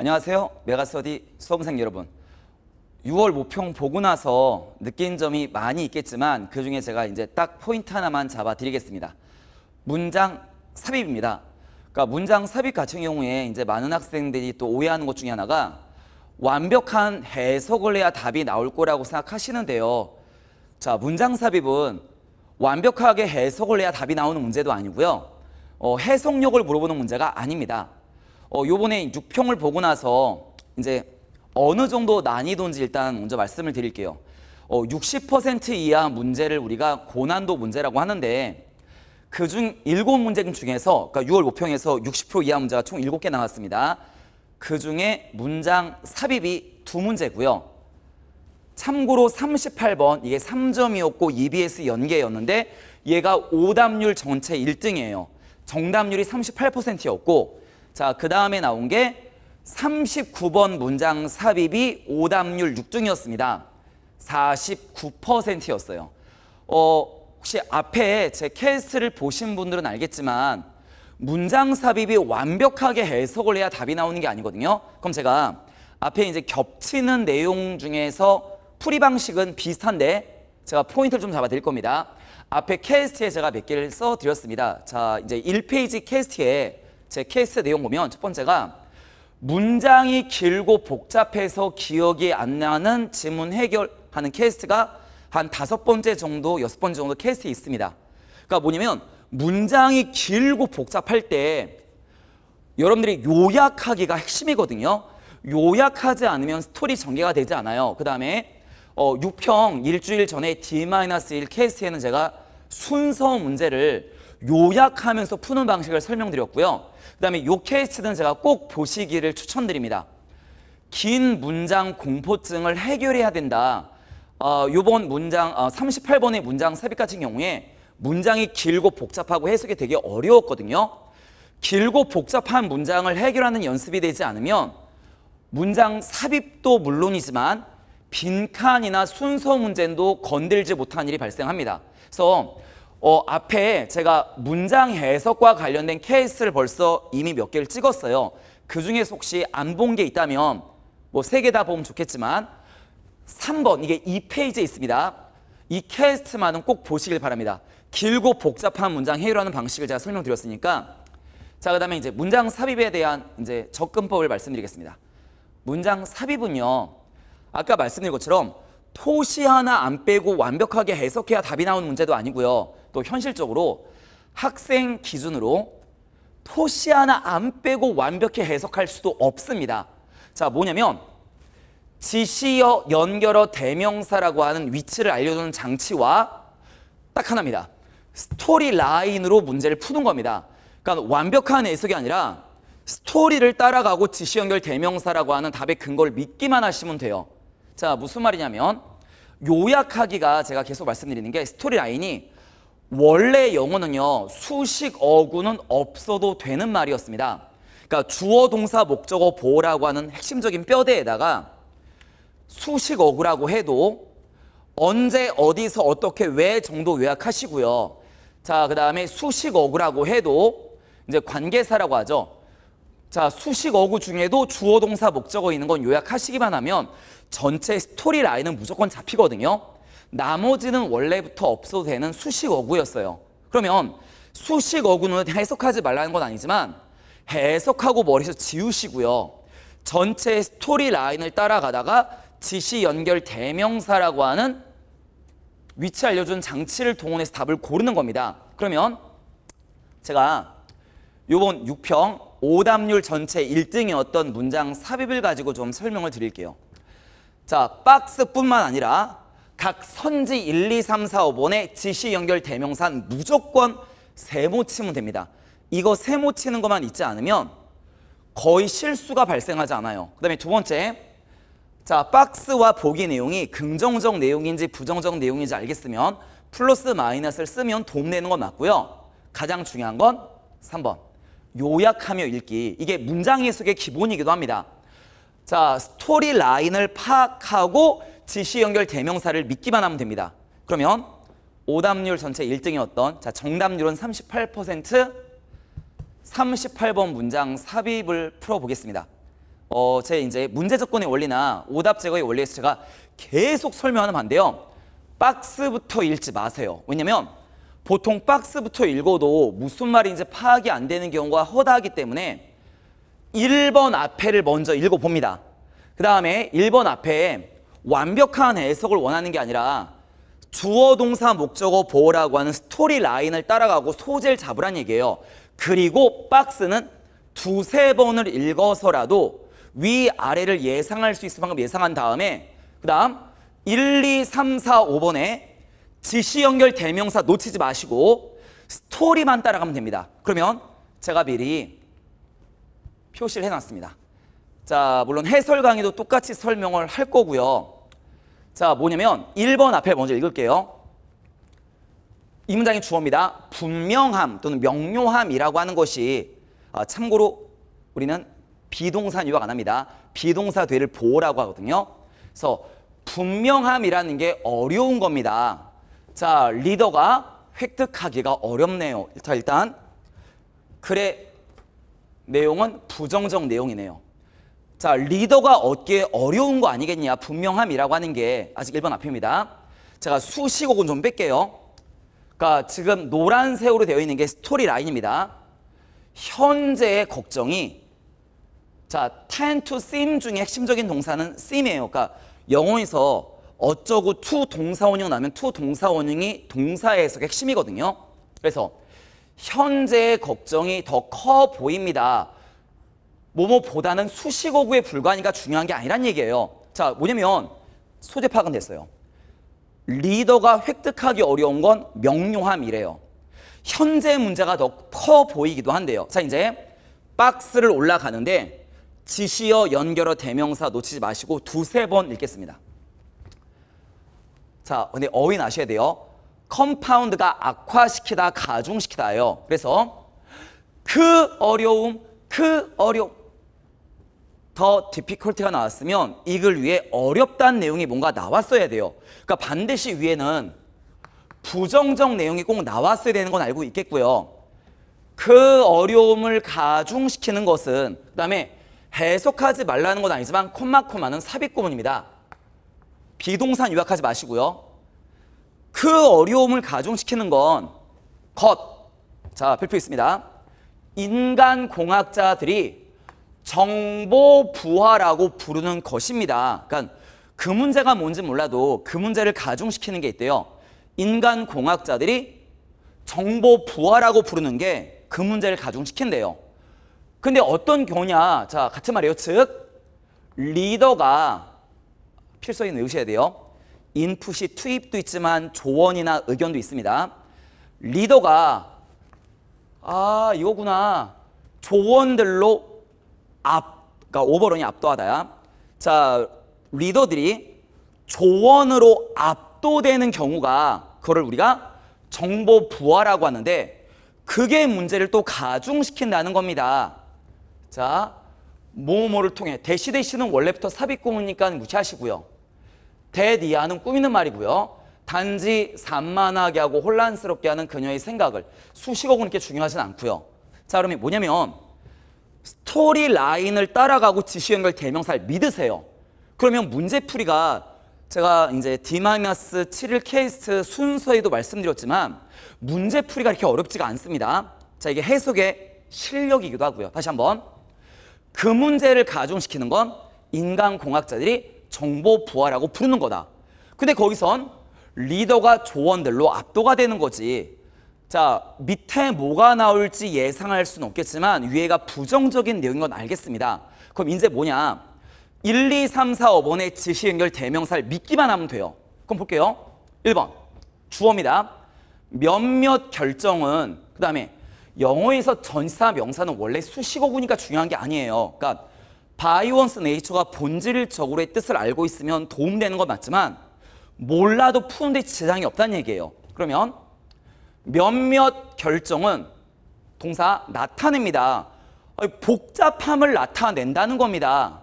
안녕하세요. 메가스터디 수험생 여러분. 6월 모평 보고 나서 느낀 점이 많이 있겠지만 그 중에 제가 이제 딱 포인트 하나만 잡아 드리겠습니다. 문장 삽입입니다. 그러니까 문장 삽입 같은 경우에 이제 많은 학생들이 또 오해하는 것 중에 하나가 완벽한 해석을 해야 답이 나올 거라고 생각하시는데요. 자, 문장 삽입은 완벽하게 해석을 해야 답이 나오는 문제도 아니고요. 어, 해석력을 물어보는 문제가 아닙니다. 어, 요번에 6평을 보고 나서 이제 어느 정도 난이도인지 일단 먼저 말씀을 드릴게요. 어, 60% 이하 문제를 우리가 고난도 문제라고 하는데 그 중 7문제 중에서 그러니까 6월 5평에서 60% 이하 문제가 총 7개 나왔습니다. 그중에 문장 삽입이 두 문제고요. 참고로 38번 이게 3점이었고 EBS 연계였는데 얘가 오답률 전체 1등이에요. 정답률이 38%였고 자, 그 다음에 나온 게 39번 문장 삽입이 오답률 6등이었습니다. 49%였어요. 어, 혹시 앞에 제캐스트를 보신 분들은 알겠지만 문장 삽입이 완벽하게 해석을 해야 답이 나오는 게 아니거든요. 그럼 제가 앞에 이제 겹치는 내용 중에서 풀이 방식은 비슷한데 제가 포인트를 좀 잡아 드릴 겁니다. 앞에 캐스트에 제가 몇 개를 써 드렸습니다. 자, 이제 1페이지 캐스트에 제 케이스 내용 보면 첫 번째가 문장이 길고 복잡해서 기억이 안 나는 지문 해결하는 케이스가 한 다섯 번째 정도, 여섯 번째 정도 케이스 있습니다. 그러니까 뭐냐면 문장이 길고 복잡할 때 여러분들이 요약하기가 핵심이거든요. 요약하지 않으면 스토리 전개가 되지 않아요. 그 다음에 어, 6평 일주일 전에 D-1 케이스에는 제가 순서 문제를 요약하면서 푸는 방식을 설명드렸고요. 그다음에 요 케이스는 제가 꼭 보시기를 추천드립니다. 긴 문장 공포증을 해결해야 된다. 어, 요번 문장 어, 38번의 문장 삽입 같은 경우에 문장이 길고 복잡하고 해석이 되게 어려웠거든요. 길고 복잡한 문장을 해결하는 연습이 되지 않으면 문장 삽입도 물론이지만 빈칸이나 순서 문제도 건들지 못한 일이 발생합니다. 그래서 어, 앞에 제가 문장 해석과 관련된 케이스를 벌써 이미 몇 개를 찍었어요. 그 중에서 혹시 안 본 게 있다면 뭐 세 개 다 보면 좋겠지만 3번 이게 2페이지에 있습니다. 이 케이스만은 꼭 보시길 바랍니다. 길고 복잡한 문장 해유라는 방식을 제가 설명드렸으니까 자, 그다음에 이제 문장 삽입에 대한 이제 접근법을 말씀드리겠습니다. 문장 삽입은요. 아까 말씀드린 것처럼 토시 하나 안 빼고 완벽하게 해석해야 답이 나오는 문제도 아니고요. 또 현실적으로 학생 기준으로 토시 하나 안 빼고 완벽히 해석할 수도 없습니다. 자, 뭐냐면 지시어 연결어 대명사라고 하는 위치를 알려주는 장치와 딱 하나입니다. 스토리 라인으로 문제를 푸는 겁니다. 그러니까 완벽한 해석이 아니라 스토리를 따라가고 지시 연결 대명사라고 하는 답의 근거를 믿기만 하시면 돼요. 자, 무슨 말이냐면 요약하기가 제가 계속 말씀드리는 게 스토리 라인이 원래 영어는요 수식 어구는 없어도 되는 말이었습니다. 그러니까 주어 동사 목적어 보호라고 하는 핵심적인 뼈대에다가 수식 어구라고 해도 언제 어디서 어떻게 왜 정도 요약하시고요. 자, 그다음에 수식 어구라고 해도 이제 관계사라고 하죠. 자, 수식 어구 중에도 주어 동사 목적어 있는 건 요약하시기만 하면 전체 스토리 라인은 무조건 잡히거든요. 나머지는 원래부터 없어도 되는 수식 어구였어요. 그러면 수식 어구는 해석하지 말라는 건 아니지만 해석하고 머리에서 지우시고요. 전체 스토리 라인을 따라가다가 지시 연결 대명사라고 하는 위치 알려준 장치를 동원해서 답을 고르는 겁니다. 그러면 제가 요번 6평 오답률 전체 1등이었던 문장 삽입을 가지고 좀 설명을 드릴게요. 자, 박스뿐만 아니라 각 선지 1, 2, 3, 4, 5번에 지시 연결 대명사는 무조건 세모 치면 됩니다. 이거 세모 치는 것만 잊지 않으면 거의 실수가 발생하지 않아요. 그 다음에 두 번째, 자 박스와 보기 내용이 긍정적 내용인지 부정적 내용인지 알겠으면 플러스 마이너스를 쓰면 도움 되는 건 맞고요. 가장 중요한 건 3번, 요약하며 읽기. 이게 문장 해석의 기본이기도 합니다. 자 스토리 라인을 파악하고 지시 연결 대명사를 믿기만 하면 됩니다. 그러면 오답률 전체 1등이었던 자 정답률은 38% 38번 문장 삽입을 풀어보겠습니다. 어, 제 이제 문제 접근의 원리나 오답 제거의 원리에서 제가 계속 설명하는 반데요. 박스부터 읽지 마세요. 왜냐면 보통 박스부터 읽어도 무슨 말인지 파악이 안 되는 경우가 허다하기 때문에 1번 앞에를 먼저 읽어봅니다. 그 다음에 1번 앞에 완벽한 해석을 원하는 게 아니라 주어 동사 목적어 보호라고 하는 스토리 라인을 따라가고 소재를 잡으란 얘기예요. 그리고 박스는 두세 번을 읽어서라도 위아래를 예상할 수 있을 만큼 예상한 다음에 그 다음 1, 2, 3, 4, 5번에 지시 연결 대명사 놓치지 마시고 스토리만 따라가면 됩니다. 그러면 제가 미리 표시를 해놨습니다. 자, 물론 해설 강의도 똑같이 설명을 할 거고요. 자, 뭐냐면 1번 앞에 먼저 읽을게요. 이 문장의 주어입니다. 분명함 또는 명료함이라고 하는 것이 아, 참고로 우리는 비동사 유학 안 합니다. 비동사 뒤를 보호라고 하거든요. 그래서 분명함이라는 게 어려운 겁니다. 자, 리더가 획득하기가 어렵네요. 일 일단 글의 내용은 부정적 내용이네요. 자, 리더가 얻기에 어려운 거 아니겠냐. 분명함이라고 하는 게 아직 1번 앞입니다. 제가 수식어군 좀 뺄게요. 그러니까 지금 노란색으로 되어 있는 게 스토리 라인입니다. 현재의 걱정이 자, tend to seem 중에 핵심적인 동사는 seem이에요. 그러니까 영어에서 어쩌고 to 동사원형 나면 to 동사원형이 동사의 해석 핵심이거든요. 그래서 현재의 걱정이 더 커 보입니다. 뭐뭐보다는 수식어구에 불과하니까 중요한 게 아니란 얘기예요. 자, 뭐냐면 소재 파악은 됐어요. 리더가 획득하기 어려운 건 명료함이래요. 현재 문제가 더 커 보이기도 한데요. 자, 이제 박스를 올라가는데 지시어, 연결어, 대명사 놓치지 마시고 두세 번 읽겠습니다. 자, 근데 어휘는 아셔야 돼요. 컴파운드가 악화시키다, 가중시키다예요. 그래서 그 어려움, 그 어려움. 더 difficulty가 나왔으면 이 글 위에 어렵다는 내용이 뭔가 나왔어야 돼요. 그러니까 반드시 위에는 부정적 내용이 꼭 나왔어야 되는 건 알고 있겠고요. 그 어려움을 가중시키는 것은 그 다음에 해석하지 말라는 건 아니지만 콤마 콤마는 삽입 구문입니다. 비동산 유학하지 마시고요. 그 어려움을 가중시키는 건 것. 자, 발표 있습니다. 인간공학자들이 정보 부화라고 부르는 것입니다. 그러니까 그 문제가 뭔지 몰라도 그 문제를 가중시키는 게 있대요. 인간 공학자들이 정보 부화라고 부르는 게 그 문제를 가중시킨대요. 근데 어떤 경우냐? 자, 같은 말이에요. 즉 리더가 필서인 의셔야 돼요. 인풋이 투입도 있지만 조언이나 의견도 있습니다. 리더가 아, 이거구나. 조언들로 앞, 그러니까 오버론이 압도하다야. 자, 리더들이 조언으로 압도되는 경우가 그거를 우리가 정보 부하라고 하는데 그게 문제를 또 가중시킨다는 겁니다. 자, 모모를 통해 대시대시는 원래부터 사비 꾸미니까 무시하시고요. 대디아는 꾸미는 말이고요. 단지 산만하게 하고 혼란스럽게 하는 그녀의 생각을 수십억 군 이렇게 중요하진 않고요. 자, 그러면 뭐냐면 스토리 라인을 따라가고 지시한걸 대명사를 믿으세요. 그러면 문제풀이가 제가 이제 D-7일 케이스 순서에도 말씀드렸지만 문제풀이가 이렇게 어렵지가 않습니다. 자, 이게 해석의 실력이기도 하고요. 다시 한번. 그 문제를 가중시키는 건 인간공학자들이 정보 부활하고 부르는 거다. 근데 거기선 리더가 조언들로 압도가 되는 거지. 자, 밑에 뭐가 나올지 예상할 수는 없겠지만 위에가 부정적인 내용인 건 알겠습니다. 그럼 이제 뭐냐? 1, 2, 3, 4, 5번의 지시연결 대명사를 믿기만 하면 돼요. 그럼 볼게요. 1번 주어입니다. 몇몇 결정은 그 다음에 영어에서 전사 명사는 원래 수식어구니까 중요한 게 아니에요. 그러니까 바이원스 네이처가 본질적으로의 뜻을 알고 있으면 도움되는 건 맞지만 몰라도 푸는데 지장이 없다는 얘기예요. 그러면 몇몇 결정은 동사 나타냅니다. 복잡함을 나타낸다는 겁니다.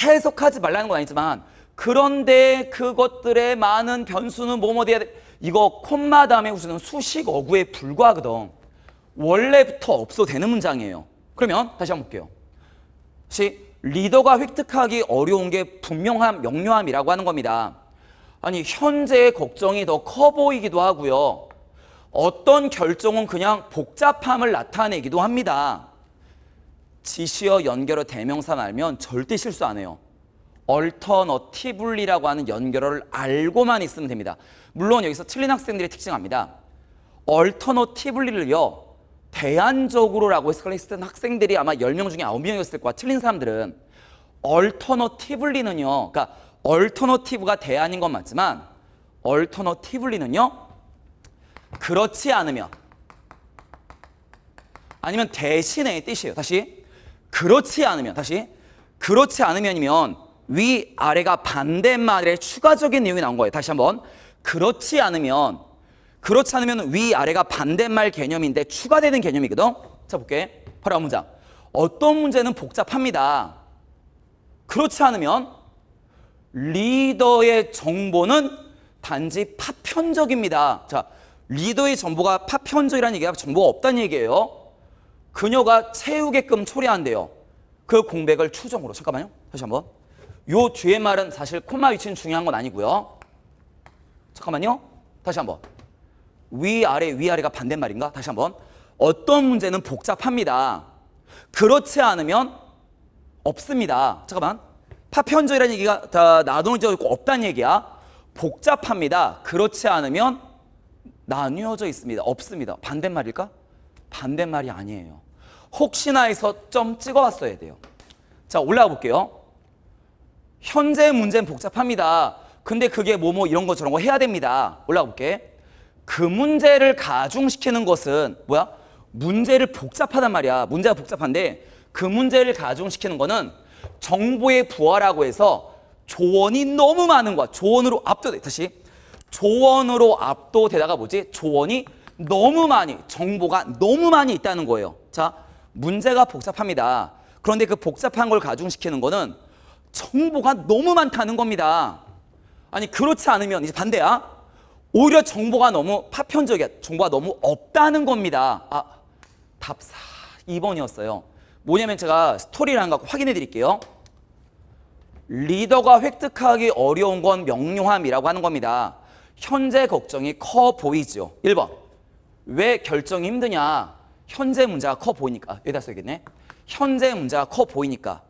해석하지 말라는 건 아니지만 그런데 그것들의 많은 변수는 뭐뭐 돼야 돼. 이거 콤마 다음에 우수 수식 어구에 불과하거든. 원래부터 없어되는 문장이에요. 그러면 다시 한번 볼게요. 시 리더가 획득하기 어려운 게 분명함, 명료함이라고 하는 겁니다. 아니 현재의 걱정이 더 커 보이기도 하고요. 어떤 결정은 그냥 복잡함을 나타내기도 합니다. 지시어 연결어 대명사만 면 절대 실수 안 해요. 얼터너티블리라고 하는 연결어를 알고만 있으면 됩니다. 물론 여기서 틀린 학생들이 특징합니다. 얼터너티블리를요. 대안적으로라고 해석했을 학생들이 아마 10명 중에 9명이었을 거야. 틀린 사람들은 얼터너티블리는요. 그러니까 얼터너티브가 대안인 건 맞지만 얼터너티블리는요. 그렇지 않으면 아니면 대신에 뜻이에요. 다시 그렇지 않으면 다시 그렇지 않으면이면 위 아래가 반대말에 추가적인 내용이 나온 거예요. 다시 한번 그렇지 않으면 그렇지 않으면 위 아래가 반대말 개념인데 추가되는 개념이거든. 자 볼게. 바로 앞 문장. 어떤 문제는 복잡합니다. 그렇지 않으면 리더의 정보는 단지 파편적입니다. 자, 리더의 정보가 파편적이라는 얘기가 정보가 없다는 얘기예요. 그녀가 채우게끔 초래한대요. 그 공백을 추정으로. 잠깐만요. 다시 한번. 요 뒤에 말은 사실 콤마 위치는 중요한 건 아니고요. 잠깐만요. 다시 한번. 위아래 위아래가 반대말인가? 다시 한번. 어떤 문제는 복잡합니다. 그렇지 않으면 없습니다. 잠깐만. 파편적이라는 얘기가 다나도어져 있고 없다는 얘기야. 복잡합니다. 그렇지 않으면 나뉘어져 있습니다. 없습니다. 반대말일까? 반대말이 아니에요. 혹시나 해서 점찍어왔어야 돼요. 자, 올라가 볼게요. 현재 문제는 복잡합니다. 근데 그게 뭐 뭐 이런 거 저런 거 해야 됩니다. 올라가 볼게. 그 문제를 가중시키는 것은 뭐야? 문제를 복잡하단 말이야. 문제가 복잡한데 그 문제를 가중시키는 거는 정보의 부하라고 해서 조언이 너무 많은 거야. 조언으로 압도돼. 다시. 조언으로 압도되다가 뭐지? 조언이 너무 많이, 정보가 너무 많이 있다는 거예요. 자, 문제가 복잡합니다. 그런데 그 복잡한 걸 가중시키는 거는 정보가 너무 많다는 겁니다. 아니, 그렇지 않으면 이제 반대야. 오히려 정보가 너무 파편적이야. 정보가 너무 없다는 겁니다. 아, 답 4, 2번이었어요. 뭐냐면 제가 스토리를 안갖 확인해 드릴게요. 리더가 획득하기 어려운 건 명료함이라고 하는 겁니다. 현재 걱정이 커 보이죠. 1번. 왜 결정이 힘드냐? 현재 문제가 커 보이니까. 여기다 써야겠네. 현재 문제가 커 보이니까.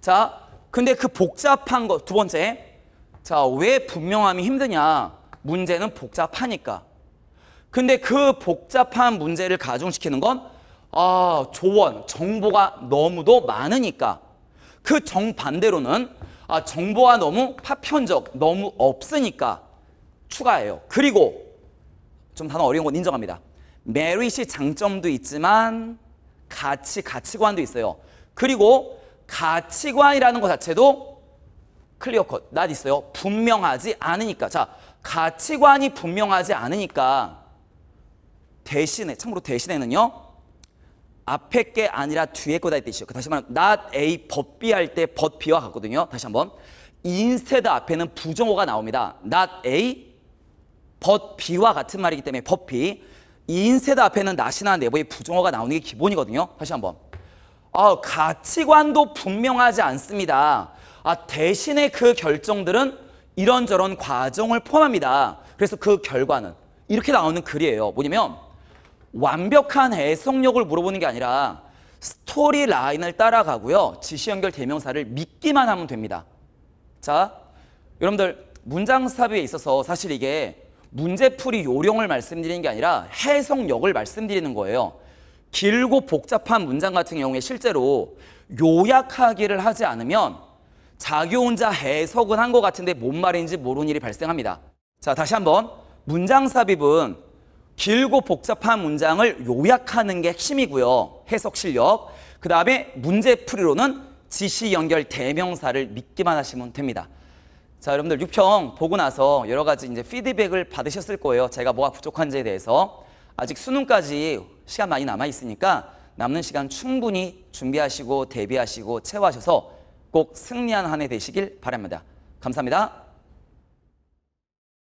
자, 근데 그 복잡한 거, 두 번째. 자, 왜 분명함이 힘드냐? 문제는 복잡하니까. 근데 그 복잡한 문제를 가중시키는 건, 아, 조언, 정보가 너무도 많으니까. 그 정반대로는, 아, 정보가 너무 파편적, 너무 없으니까. 추가해요. 그리고 좀 단어 어려운 건 인정합니다. 메릿이 장점도 있지만 가치, 가치관도 있어요. 그리고 가치관이라는 것 자체도 클리어컷, 낫 있어요. 분명하지 않으니까. 자, 가치관이 분명하지 않으니까 대신에, 참고로 대신에는요. 앞에 게 아니라 뒤에 거다 이 뜻이에요. 그 다시 말하면 not a but b 할때 but b와 같거든요. 다시 한번. instead 앞에는 부정어가 나옵니다. not a 벗비와 같은 말이기 때문에 벗비 인쇄도 앞에는 나시나 내부의 부정어가 나오는 게 기본이거든요. 다시 한번. 아, 가치관도 분명하지 않습니다. 아, 대신에 그 결정들은 이런저런 과정을 포함합니다. 그래서 그 결과는 이렇게 나오는 글이에요. 뭐냐면 완벽한 해석력을 물어보는 게 아니라 스토리 라인을 따라가고요. 지시연결 대명사를 믿기만 하면 됩니다. 자, 여러분들 문장 삽입에 있어서 사실 이게 문제풀이 요령을 말씀드리는 게 아니라 해석력을 말씀드리는 거예요. 길고 복잡한 문장 같은 경우에 실제로 요약하기를 하지 않으면 자기 혼자 해석은 한 것 같은데 뭔 말인지 모르는 일이 발생합니다. 자, 다시 한번 문장 삽입은 길고 복잡한 문장을 요약하는 게 핵심이고요. 해석 실력. 그 다음에 문제 풀이로는 지시 연결 대명사를 믿기만 하시면 됩니다. 자, 여러분들 6평 보고 나서 여러 가지 이제 피드백을 받으셨을 거예요. 제가 뭐가 부족한지에 대해서. 아직 수능까지 시간 많이 남아 있으니까 남는 시간 충분히 준비하시고 대비하시고 채워하셔서 꼭 승리한 한 해 되시길 바랍니다. 감사합니다.